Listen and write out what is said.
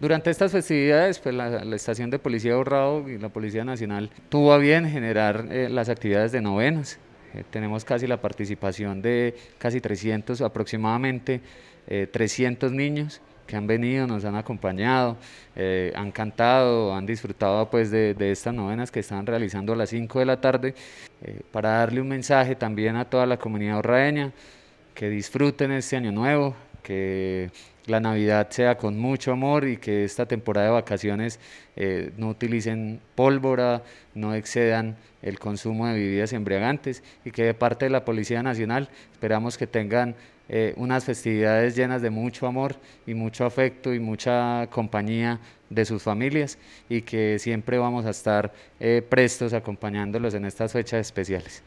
Durante estas festividades, pues la, estación de Policía Borrado y la Policía Nacional tuvo a bien generar eh, las actividades de novenas. Eh, tenemos casi la participación de casi 300, aproximadamente 300 eh, niños que han venido, nos han acompañado, han cantado, han disfrutado pues de, estas novenas que están realizando a las 5 de la tarde, para darle un mensaje también a toda la comunidad borraeña, que disfruten este año nuevo, que la Navidad sea con mucho amor y que esta temporada de vacaciones eh, no utilicen pólvora, no excedan el consumo de bebidas embriagantes y que de parte de la Policía Nacional esperamos que tengan eh, unas festividades llenas de mucho amor y mucho afecto y mucha compañía de sus familias y que siempre vamos a estar eh, prestos acompañándolos en estas fechas especiales.